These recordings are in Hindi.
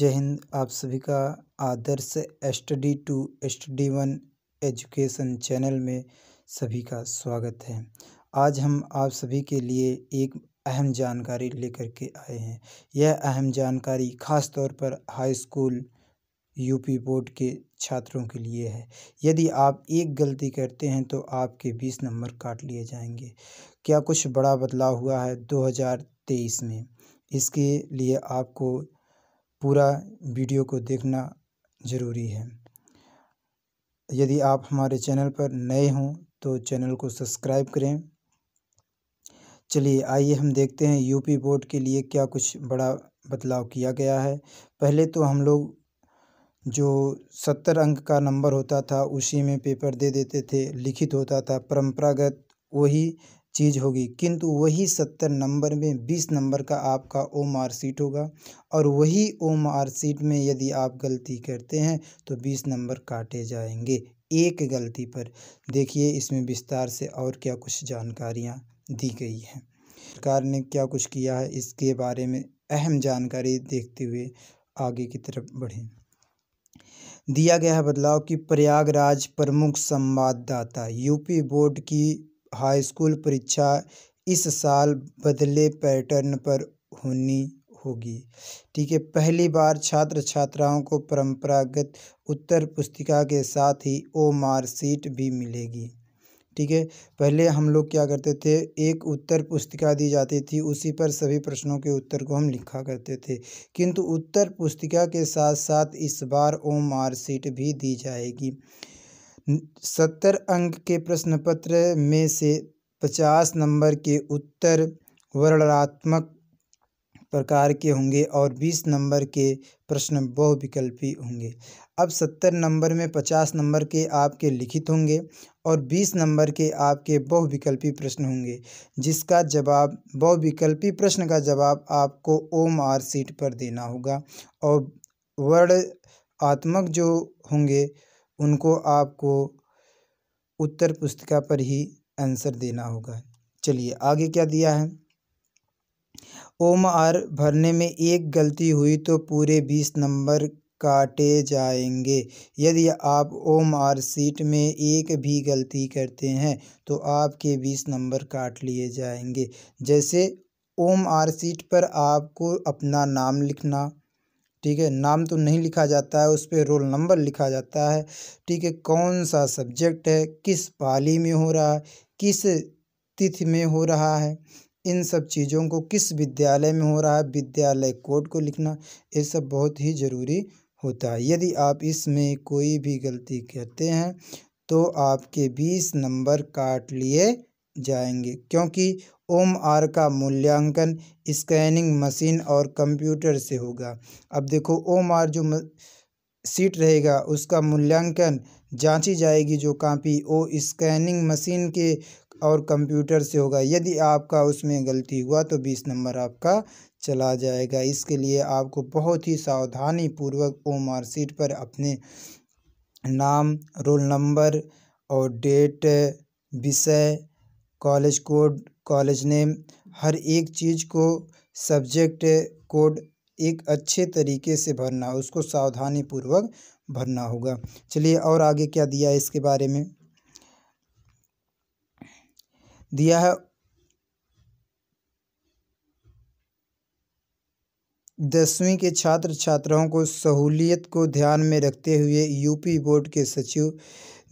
जय हिंद आप सभी का Adarsh study to study one education channel में सभी का स्वागत है आज हम आप सभी के लिए एक अहम जानकारी लेकर के आए हैं यह अहम जानकारी ख़ास तौर पर हाई स्कूल यूपी बोर्ड के छात्रों के लिए है यदि आप एक गलती करते हैं तो आपके बीस नंबर काट लिए जाएंगे क्या कुछ बड़ा बदलाव हुआ है 2023 में इसके लिए आपको पूरा वीडियो को देखना ज़रूरी है यदि आप हमारे चैनल पर नए हों तो चैनल को सब्सक्राइब करें चलिए आइए हम देखते हैं यूपी बोर्ड के लिए क्या कुछ बड़ा बदलाव किया गया है पहले तो हम लोग जो सत्तर अंक का नंबर होता था उसी में पेपर दे देते थे लिखित होता था परंपरागत वही चीज़ होगी किंतु वही सत्तर नंबर में बीस नंबर का आपका ओ आर सीट होगा और वही ओ मार्क सीट में यदि आप गलती करते हैं तो बीस नंबर काटे जाएंगे एक गलती पर देखिए इसमें विस्तार से और क्या कुछ जानकारियाँ दी गई हैं सरकार ने क्या कुछ किया है इसके बारे में अहम जानकारी देखते हुए आगे की तरफ बढ़ें दिया गया है बदलाव कि प्रयागराज प्रमुख संवाददाता यूपी बोर्ड की हाई स्कूल परीक्षा इस साल बदले पैटर्न पर होनी होगी ठीक है पहली बार छात्र छात्राओं को परंपरागत उत्तर पुस्तिका के साथ ही ओ मार्कशीट भी मिलेगी ठीक है पहले हम लोग क्या करते थे एक उत्तर पुस्तिका दी जाती थी उसी पर सभी प्रश्नों के उत्तर को हम लिखा करते थे किंतु उत्तर पुस्तिका के साथ साथ इस बार ओ मार्कशीट भी दी जाएगी सत्तर अंक के प्रश्नपत्र में से पचास नंबर के उत्तर वर्णनात्मक प्रकार के होंगे और बीस नंबर के प्रश्न बहुविकल्पी होंगे अब सत्तर नंबर में पचास नंबर के आपके लिखित होंगे और बीस नंबर के आपके बहुविकल्पी प्रश्न होंगे जिसका जवाब बहुविकल्पी प्रश्न का जवाब आपको ओम आर सीट पर देना होगा और वर्ण आत्मक जो होंगे उनको आपको उत्तर पुस्तिका पर ही आंसर देना होगा चलिए आगे क्या दिया है ओम आर भरने में एक गलती हुई तो पूरे बीस नंबर काटे जाएंगे यदि आप ओम आर सीट में एक भी गलती करते हैं तो आपके बीस नंबर काट लिए जाएंगे जैसे ओम आर सीट पर आपको अपना नाम लिखना ठीक है नाम तो नहीं लिखा जाता है उस पर रोल नंबर लिखा जाता है ठीक है कौन सा सब्जेक्ट है किस पाली में हो रहा है किस तिथि में हो रहा है इन सब चीज़ों को किस विद्यालय में हो रहा है विद्यालय कोड को लिखना ये सब बहुत ही ज़रूरी होता है यदि आप इसमें कोई भी गलती करते हैं तो आपके बीस नंबर काट लिए जाएंगे क्योंकि ओम आर का मूल्यांकन स्कैनिंग मशीन और कंप्यूटर से होगा अब देखो ओम आर जो सीट रहेगा उसका मूल्यांकन जांची जाएगी जो कापी वो स्कैनिंग मशीन के और कंप्यूटर से होगा यदि आपका उसमें गलती हुआ तो बीस नंबर आपका चला जाएगा इसके लिए आपको बहुत ही सावधानी पूर्वक ओ मार्कशीट पर अपने नाम रोल नंबर और डेट विषय कॉलेज कोड कॉलेज नेम हर एक चीज़ को सब्जेक्ट कोड एक अच्छे तरीके से भरना उसको सावधानी पूर्वक भरना होगा चलिए और आगे क्या दिया है इसके बारे में दिया है दसवीं के छात्र छात्राओं को सहूलियत को ध्यान में रखते हुए यूपी बोर्ड के सचिव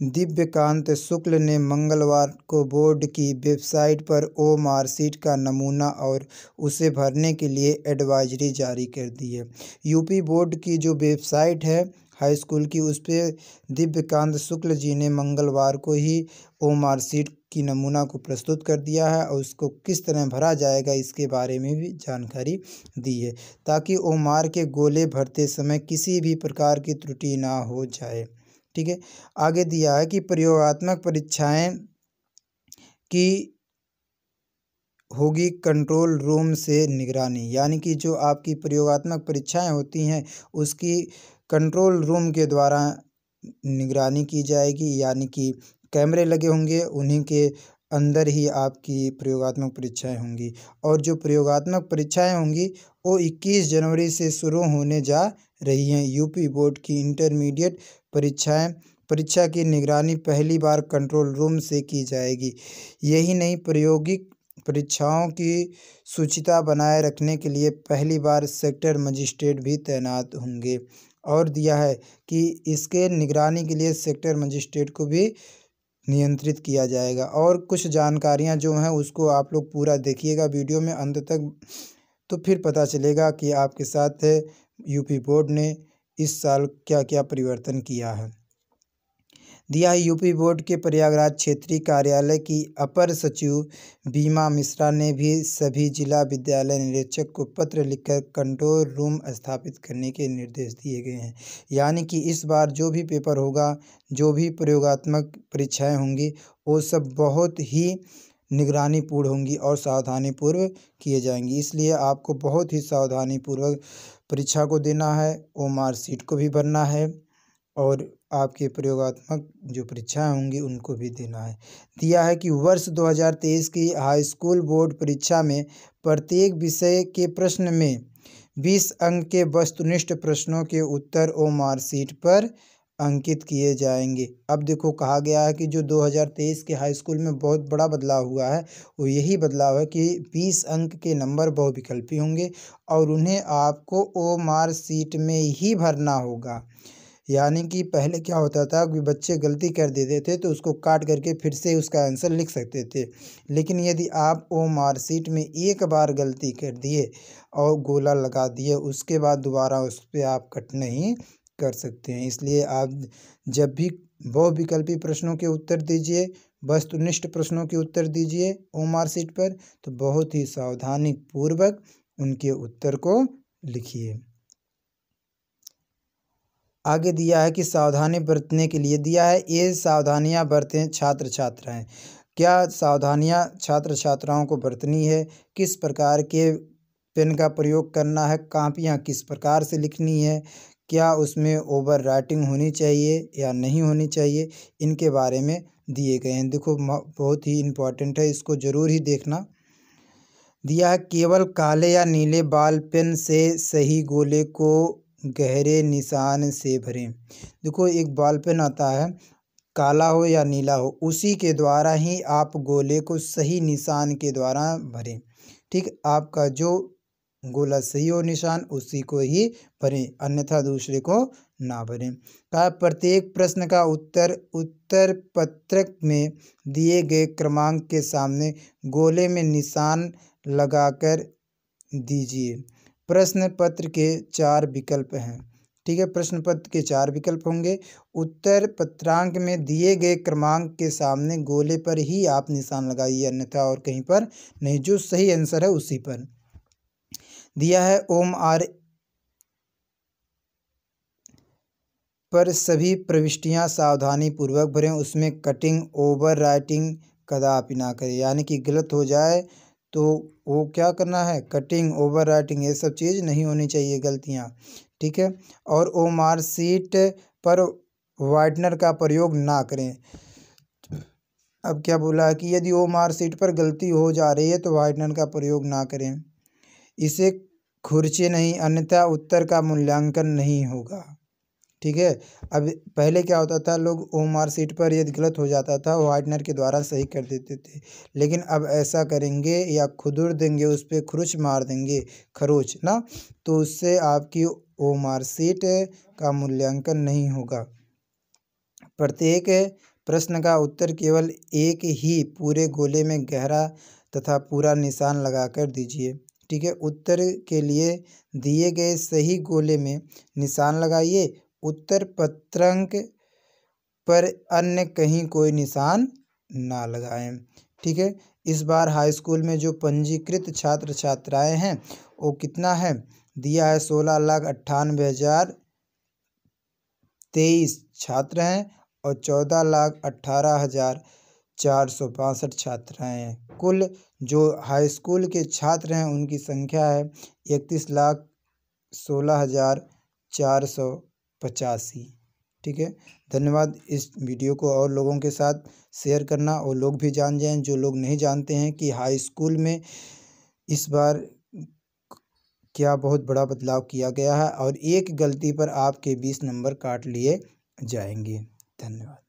दिव्यकांत शुक्ल ने मंगलवार को बोर्ड की वेबसाइट पर ओ मार्कशीट का नमूना और उसे भरने के लिए एडवाइजरी जारी कर दी है यूपी बोर्ड की जो वेबसाइट है हाई स्कूल की उस पर दिव्यकांत शुक्ल जी ने मंगलवार को ही ओ मार्कशीट की नमूना को प्रस्तुत कर दिया है और उसको किस तरह भरा जाएगा इसके बारे में भी जानकारी दी है ताकि ओमार के गोले भरते समय किसी भी प्रकार की त्रुटि ना हो जाए ठीक है आगे दिया है कि प्रयोगात्मक परीक्षाएं की होगी कंट्रोल रूम से निगरानी यानी कि जो आपकी प्रयोगात्मक परीक्षाएं होती हैं उसकी कंट्रोल रूम के द्वारा निगरानी की जाएगी यानी कि कैमरे लगे होंगे उन्हीं के अंदर ही आपकी प्रयोगात्मक परीक्षाएं होंगी और जो प्रयोगात्मक परीक्षाएं होंगी वो 21 जनवरी से शुरू होने जा रही हैं यूपी बोर्ड की इंटरमीडिएट परीक्षाएं परीक्षा की निगरानी पहली बार कंट्रोल रूम से की जाएगी यही नहीं प्रायोगिक परीक्षाओं की सूचिता बनाए रखने के लिए पहली बार सेक्टर मजिस्ट्रेट भी तैनात होंगे और दिया है कि इसके निगरानी के लिए सेक्टर मजिस्ट्रेट को भी नियंत्रित किया जाएगा और कुछ जानकारियाँ जो हैं उसको आप लोग पूरा देखिएगा वीडियो में अंत तक तो फिर पता चलेगा कि आपके साथ यूपी बोर्ड ने इस साल क्या क्या परिवर्तन किया है दिया है यूपी बोर्ड के प्रयागराज क्षेत्रीय कार्यालय की अपर सचिव बीमा मिश्रा ने भी सभी जिला विद्यालय निरीक्षक को पत्र लिखकर कंट्रोल रूम स्थापित करने के निर्देश दिए गए हैं यानी कि इस बार जो भी पेपर होगा जो भी प्रयोगात्मक परीक्षाएं होंगी वो सब बहुत ही निगरानीपूर्ण होंगी और पूर्व किए जाएंगी इसलिए आपको बहुत ही सावधानीपूर्वक परीक्षा को देना है वो मार्कशीट को भी भरना है और आपके प्रयोगात्मक जो परीक्षाएं होंगी उनको भी देना है दिया है कि वर्ष 2023 की हाई स्कूल बोर्ड परीक्षा में प्रत्येक विषय के प्रश्न में 20 अंक के वस्तुनिष्ठ प्रश्नों के उत्तर ओ मार्कशीट पर अंकित किए जाएंगे अब देखो कहा गया है कि जो 2023 के हाई स्कूल में बहुत बड़ा बदलाव हुआ है वो यही बदलाव है कि 20 अंक के नंबर बहुविकल्पी होंगे और उन्हें आपको ओ मार्कशीट में ही भरना होगा यानी कि पहले क्या होता था कि बच्चे गलती कर देते थे तो उसको काट करके फिर से उसका आंसर लिख सकते थे लेकिन यदि आप ओ मार्कशीट में एक बार गलती कर दिए और गोला लगा दिए उसके बाद दोबारा उस पर आप कट नहीं कर सकते हैं इसलिए आप जब भी बहुविकल्पी प्रश्नों के उत्तर दीजिए वस्तुनिष्ठ प्रश्नों के उत्तर दीजिए ओ मार्कशीट पर तो बहुत ही सावधानी पूर्वक उनके उत्तर को लिखिए आगे दिया है कि सावधानी बरतने के लिए दिया है ये सावधानियाँ बरतें छात्र छात्राएँ क्या सावधानियाँ छात्र छात्राओं को बरतनी है किस प्रकार के पेन का प्रयोग करना है कापियाँ किस प्रकार से लिखनी है क्या उसमें ओवर राइटिंग होनी चाहिए या नहीं होनी चाहिए इनके बारे में दिए गए हैं देखो बहुत ही इम्पॉर्टेंट है इसको ज़रूर ही देखना दिया है केवल काले या नीले बाल पेन से सही गोले को गहरे निशान से भरें देखो एक बॉल पेन आता है काला हो या नीला हो उसी के द्वारा ही आप गोले को सही निशान के द्वारा भरें ठीक आपका जो गोला सही हो निशान उसी को ही भरें अन्यथा दूसरे को ना भरें कहा प्रत्येक प्रश्न का उत्तर उत्तर पत्रक में दिए गए क्रमांक के सामने गोले में निशान लगाकर दीजिए प्रश्न पत्र के चार विकल्प हैं ठीक है प्रश्न पत्र के चार विकल्प होंगे उत्तर पत्रांक में दिए गए क्रमांक के सामने गोले पर ही आप निशान लगाइए अन्यथा और कहीं पर नहीं जो सही आंसर है उसी पर दिया है ओम आर पर सभी प्रविष्टियां सावधानी पूर्वक भरें उसमें कटिंग ओवर राइटिंग कदापि ना करें यानी कि गलत हो जाए तो वो क्या करना है कटिंग ओवर राइटिंग ये सब चीज़ नहीं होनी चाहिए गलतियाँ ठीक है और ओ मार्कशीट पर वाइटनर का प्रयोग ना करें अब क्या बोला है कि यदि ओ मार्कशीट पर गलती हो जा रही है तो वाइटनर का प्रयोग ना करें इसे खुर्चे नहीं अन्यथा उत्तर का मूल्यांकन नहीं होगा ठीक है अब पहले क्या होता था लोग ओ मार्कशीट पर यदि गलत हो जाता था वाइटनर के द्वारा सही कर देते थे लेकिन अब ऐसा करेंगे या खुदुर देंगे उस पर खरुच मार देंगे खरोच ना तो उससे आपकी ओ मार्कशीट का मूल्यांकन नहीं होगा प्रत्येक प्रश्न का उत्तर केवल एक ही पूरे गोले में गहरा तथा पूरा निशान लगाकर दीजिए ठीक है उत्तर के लिए दिए गए सही गोले में निशान लगाइए उत्तर पत्रंक पर अन्य कहीं कोई निशान ना लगाएं ठीक है इस बार हाई स्कूल में जो पंजीकृत छात्र छात्राएं हैं वो कितना है दिया है सोलह लाख अट्ठानवे हज़ार तेईस छात्र हैं और चौदह लाख अट्ठारह हज़ार चार सौ पांसठ छात्र हैं कुल जो हाई स्कूल के छात्र हैं उनकी संख्या है इकतीस लाख सोलह हज़ार चार सौ पचासी ठीक है धन्यवाद इस वीडियो को और लोगों के साथ शेयर करना और लोग भी जान जाएं जो लोग नहीं जानते हैं कि हाई स्कूल में इस बार क्या बहुत बड़ा बदलाव किया गया है और एक गलती पर आपके बीस नंबर काट लिए जाएंगे धन्यवाद